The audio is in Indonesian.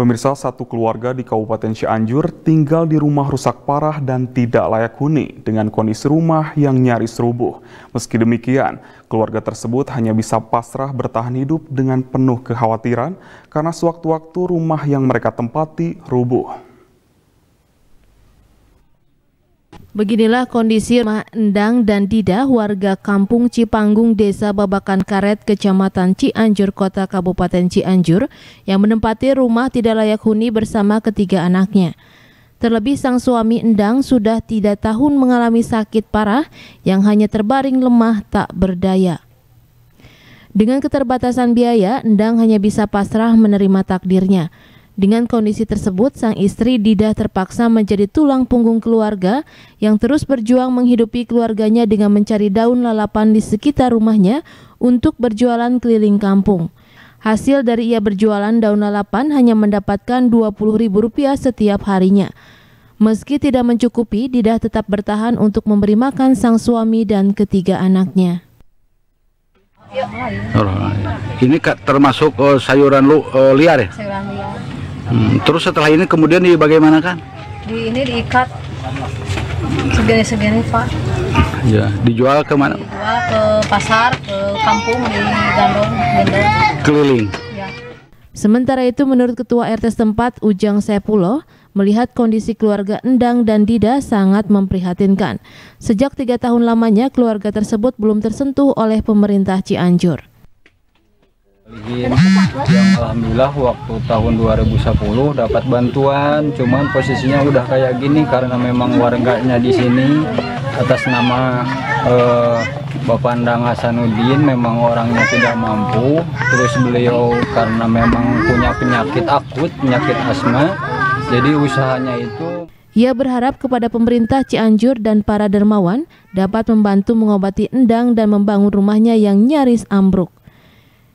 Pemirsa satu keluarga di Kabupaten Cianjur tinggal di rumah rusak parah dan tidak layak huni dengan kondisi rumah yang nyaris rubuh. Meski demikian, keluarga tersebut hanya bisa pasrah bertahan hidup dengan penuh kekhawatiran karena sewaktu-waktu rumah yang mereka tempati rubuh. Beginilah kondisi rumah Endang dan Dida warga kampung Cipanggung Desa Babakan Karet Kecamatan Cianjur Kota Kabupaten Cianjur yang menempati rumah tidak layak huni bersama ketiga anaknya. Terlebih sang suami Endang sudah tidak tahun mengalami sakit parah yang hanya terbaring lemah tak berdaya. Dengan keterbatasan biaya, Endang hanya bisa pasrah menerima takdirnya. Dengan kondisi tersebut, sang istri Dida terpaksa menjadi tulang punggung keluarga yang terus berjuang menghidupi keluarganya dengan mencari daun lalapan di sekitar rumahnya untuk berjualan keliling kampung. Hasil dari ia berjualan daun lalapan hanya mendapatkan Rp20.000 setiap harinya. Meski tidak mencukupi, Dida tetap bertahan untuk memberi makan sang suami dan ketiga anaknya. Ini termasuk eh, sayuran eh, liar ya? Sayuran liar. Hmm, terus setelah ini kemudian di bagaimana kan? Di ini diikat segini-segini pak. Ya, dijual ke mana? Dijual ke pasar, ke kampung di Gandong, Gendong. Gitu. Keliling. Ya. Sementara itu menurut Ketua RT setempat Ujang Sepulo, melihat kondisi keluarga Endang dan Dida sangat memprihatinkan. Sejak tiga tahun lamanya, keluarga tersebut belum tersentuh oleh pemerintah Cianjur. Iya. yang alhamdulillah waktu tahun 2010 dapat bantuan cuman posisinya udah kayak gini karena memang warganya di sini atas nama eh, Bapak Andang Hasanuddin memang orangnya tidak mampu terus beliau karena memang punya penyakit akut penyakit asma jadi usahanya itu ia berharap kepada pemerintah Cianjur dan para dermawan dapat membantu mengobati Endang dan membangun rumahnya yang nyaris ambruk.